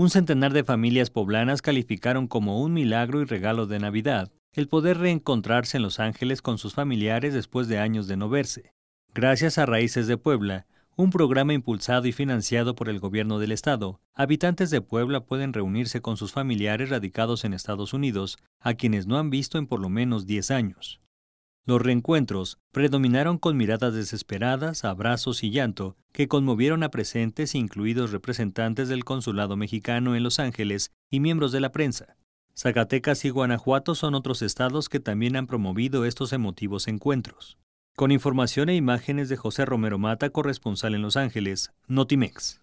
Un centenar de familias poblanas calificaron como un milagro y regalo de Navidad el poder reencontrarse en Los Ángeles con sus familiares después de años de no verse. Gracias a Raíces de Puebla, un programa impulsado y financiado por el gobierno del estado, habitantes de Puebla pueden reunirse con sus familiares radicados en Estados Unidos, a quienes no han visto en por lo menos 10 años. Los reencuentros predominaron con miradas desesperadas, abrazos y llanto que conmovieron a presentes, incluidos representantes del consulado mexicano en Los Ángeles y miembros de la prensa. Zacatecas y Guanajuato son otros estados que también han promovido estos emotivos encuentros. Con información e imágenes de José Romero Mata, corresponsal en Los Ángeles, Notimex.